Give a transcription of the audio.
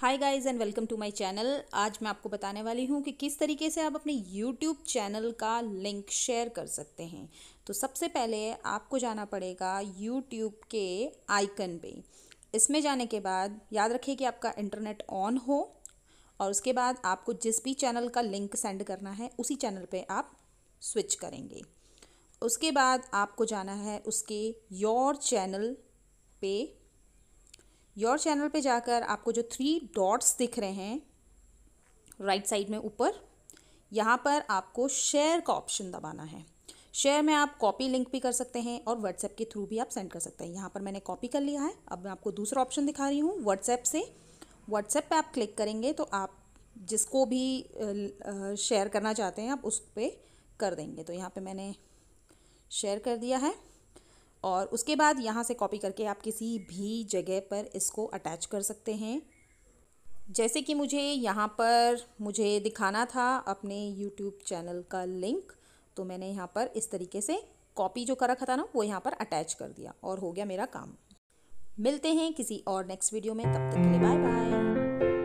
hi guys and welcome to my channel आज मैं आपको बताने वाली हूँ कि किस तरीके से आप अपने यूट्यूब चैनल का लिंक शेयर कर सकते हैं तो सबसे पहले आपको जाना पड़ेगा यूट्यूब के आइकन पे इसमें जाने के बाद याद रखिए कि आपका इंटरनेट ऑन हो और उसके बाद आपको जिस भी चैनल का लिंक सेंड करना है उसी चैनल पर आप स्विच करेंगे उसके बाद आपको जाना है उसके योर चैनल पे योर चैनल पे जाकर आपको जो थ्री डॉट्स दिख रहे हैं राइट right साइड में ऊपर यहाँ पर आपको शेयर का ऑप्शन दबाना है शेयर में आप कॉपी लिंक भी कर सकते हैं और व्हाट्सएप के थ्रू भी आप सेंड कर सकते हैं यहाँ पर मैंने कॉपी कर लिया है अब मैं आपको दूसरा ऑप्शन दिखा रही हूँ व्हाट्सएप से व्हाट्सएप पे आप क्लिक करेंगे तो आप जिसको भी शेयर करना चाहते हैं आप उस पर कर देंगे तो यहाँ पे मैंने शेयर कर दिया है और उसके बाद यहाँ से कॉपी करके आप किसी भी जगह पर इसको अटैच कर सकते हैं जैसे कि मुझे यहाँ पर मुझे दिखाना था अपने यूट्यूब चैनल का लिंक तो मैंने यहाँ पर इस तरीके से कॉपी जो कर रखा था ना वो यहाँ पर अटैच कर दिया और हो गया मेरा काम मिलते हैं किसी और नेक्स्ट वीडियो में तब तक के लिए बाय बाय